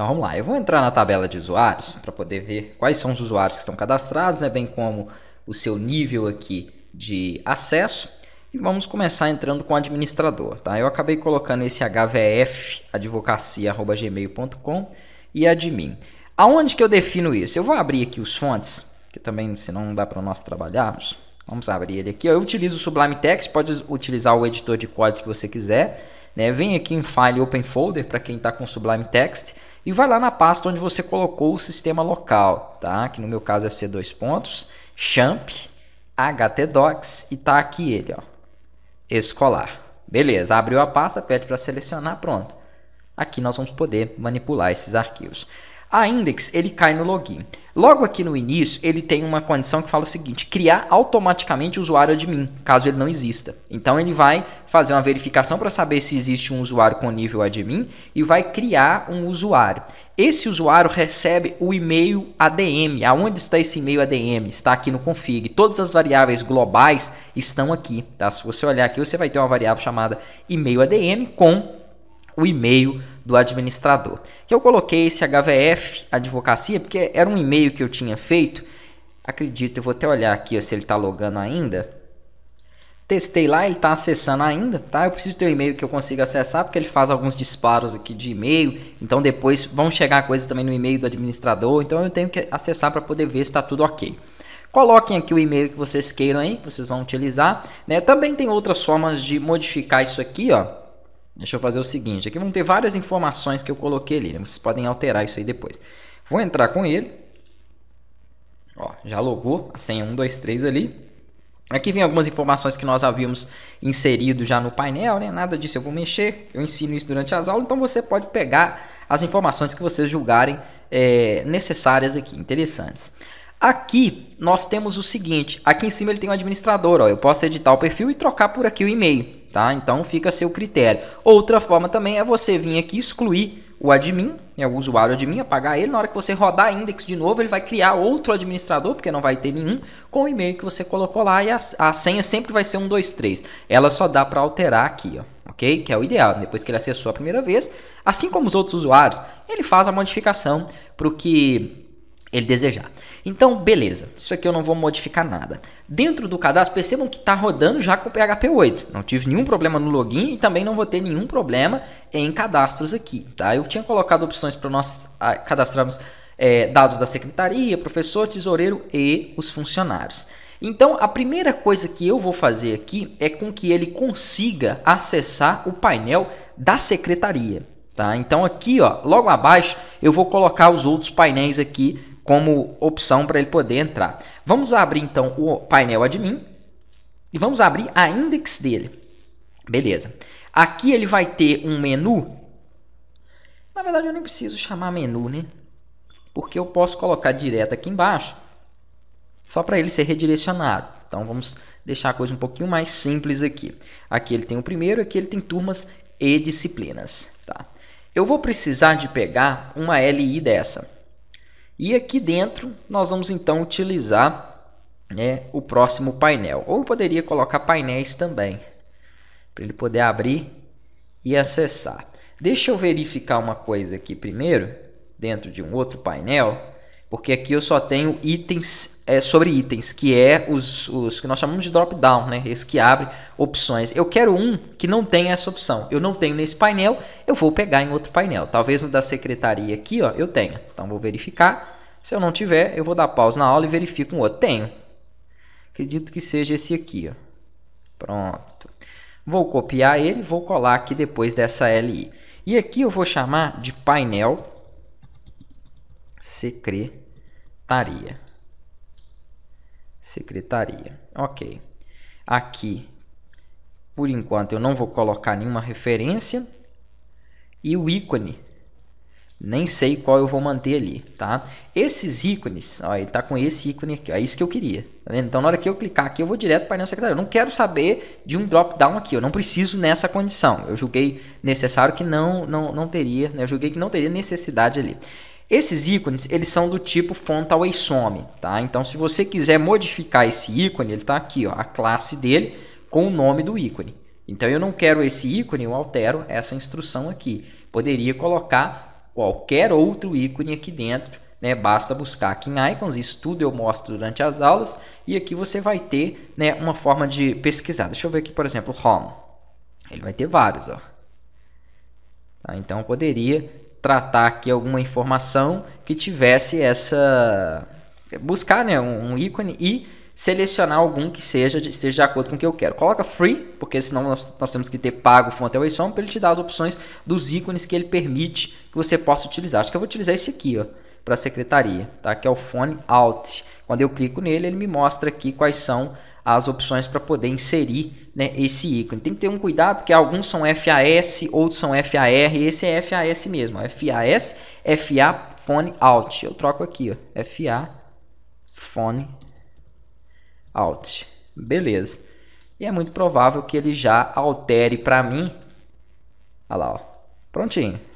Então vamos lá, eu vou entrar na tabela de usuários para poder ver quais são os usuários que estão cadastrados, né, bem como o seu nível aqui de acesso. E vamos começar entrando com o administrador. Tá? Eu acabei colocando esse hvf advocacia.gmail.com e admin. Aonde que eu defino isso? Eu vou abrir aqui os fontes, que também senão não dá para nós trabalharmos. Vamos abrir ele aqui. Eu utilizo o Sublime Text, pode utilizar o editor de código que você quiser. Né? Vem aqui em File Open Folder para quem está com Sublime Text e vai lá na pasta onde você colocou o sistema local, tá? Que no meu caso é C2 pontos, champ, htdocs e tá aqui ele, ó. Escolar. Beleza, abriu a pasta, pede para selecionar, pronto. Aqui nós vamos poder manipular esses arquivos. A index ele cai no login. Logo aqui no início, ele tem uma condição que fala o seguinte: criar automaticamente o usuário admin, caso ele não exista. Então ele vai fazer uma verificação para saber se existe um usuário com nível admin e vai criar um usuário. Esse usuário recebe o e-mail ADM. Aonde está esse e-mail ADM? Está aqui no config. Todas as variáveis globais estão aqui, tá? Se você olhar aqui, você vai ter uma variável chamada e-mail ADM com o e-mail do administrador. Que eu coloquei esse HVF Advocacia, porque era um e-mail que eu tinha feito. Acredito, eu vou até olhar aqui ó, se ele está logando ainda. Testei lá, ele está acessando ainda, tá? Eu preciso ter um e-mail que eu consiga acessar, porque ele faz alguns disparos aqui de e-mail. Então depois vão chegar coisas também no e-mail do administrador. Então eu tenho que acessar para poder ver se está tudo ok. Coloquem aqui o e-mail que vocês queiram aí, que vocês vão utilizar. Né? Também tem outras formas de modificar isso aqui, ó Deixa eu fazer o seguinte, aqui vão ter várias informações que eu coloquei ali, né? vocês podem alterar isso aí depois. Vou entrar com ele, ó, já logou a senha 123 ali. Aqui vem algumas informações que nós havíamos inserido já no painel, né? nada disso eu vou mexer, eu ensino isso durante as aulas, então você pode pegar as informações que vocês julgarem é, necessárias aqui, interessantes. Aqui nós temos o seguinte, aqui em cima ele tem um administrador, ó, eu posso editar o perfil e trocar por aqui o e-mail tá? Então fica a seu critério. Outra forma também é você vir aqui excluir o admin, né, o usuário admin, apagar ele. Na hora que você rodar index de novo, ele vai criar outro administrador, porque não vai ter nenhum, com o e-mail que você colocou lá e a, a senha sempre vai ser 123. Ela só dá para alterar aqui, ó. Okay? Que é o ideal. Depois que ele acessou a primeira vez, assim como os outros usuários, ele faz a modificação para o que ele desejar. Então, beleza, isso aqui eu não vou modificar nada. Dentro do cadastro, percebam que está rodando já com PHP 8. Não tive nenhum problema no login e também não vou ter nenhum problema em cadastros aqui. Tá? Eu tinha colocado opções para nós ah, cadastrarmos é, dados da secretaria, professor, tesoureiro e os funcionários. Então, a primeira coisa que eu vou fazer aqui é com que ele consiga acessar o painel da secretaria. Tá? Então, aqui, ó, logo abaixo, eu vou colocar os outros painéis aqui como opção para ele poder entrar. Vamos abrir então o painel admin e vamos abrir a index dele. Beleza. Aqui ele vai ter um menu. Na verdade eu nem preciso chamar menu, né? Porque eu posso colocar direto aqui embaixo só para ele ser redirecionado. Então vamos deixar a coisa um pouquinho mais simples aqui. Aqui ele tem o primeiro, aqui ele tem turmas e disciplinas. Tá? Eu vou precisar de pegar uma LI dessa. E aqui dentro nós vamos então utilizar né, o próximo painel. Ou poderia colocar painéis também, para ele poder abrir e acessar. Deixa eu verificar uma coisa aqui primeiro, dentro de um outro painel, porque aqui eu só tenho itens é, sobre itens, que é os, os que nós chamamos de drop down, né? Esse que abre opções. Eu quero um que não tem essa opção. Eu não tenho nesse painel, eu vou pegar em outro painel. Talvez no da secretaria aqui, ó, eu tenha. Então vou verificar. Se eu não tiver, eu vou dar pausa na aula e verifico um outro. Tenho. Acredito que seja esse aqui, ó. Pronto. Vou copiar ele, vou colar aqui depois dessa LI. E aqui eu vou chamar de painel secretaria. Secretaria. Ok. Aqui, por enquanto, eu não vou colocar nenhuma referência. E o ícone. Nem sei qual eu vou manter ali, tá? Esses ícones, ó, ele tá com esse ícone aqui, ó, é isso que eu queria, tá vendo? Então, na hora que eu clicar aqui, eu vou direto para o painel secretário. Eu não quero saber de um drop-down aqui, eu não preciso nessa condição. Eu julguei necessário que não, não, não teria, né? Eu julguei que não teria necessidade ali. Esses ícones, eles são do tipo font some, tá? Então, se você quiser modificar esse ícone, ele está aqui, ó, a classe dele com o nome do ícone. Então, eu não quero esse ícone, eu altero essa instrução aqui. Poderia colocar qualquer outro ícone aqui dentro, né? Basta buscar aqui em Icons, isso tudo eu mostro durante as aulas. E aqui você vai ter né, uma forma de pesquisar. Deixa eu ver aqui, por exemplo, Home. Ele vai ter vários, ó. Tá? Então, eu poderia tratar aqui alguma informação que tivesse essa. buscar né, um, ícone e selecionar algum que seja esteja de acordo com o que eu quero. Coloca free, porque senão nós, nós temos que ter pago fonte e som para ele te dar as opções dos ícones que ele permite que você possa utilizar. Acho que eu vou utilizar esse aqui, ó, para secretaria, tá? Que é o fone alt. Quando eu clico nele, ele me mostra aqui quais são as opções para poder inserir né, esse ícone. Tem que ter um cuidado que alguns são FAS, outros são FAR, esse é FAS mesmo, ó, FAS, FA Phone Out. Eu troco aqui, ó, FA Phone Out. Beleza. E é muito provável que ele já altere para mim. Olha lá, ó. prontinho.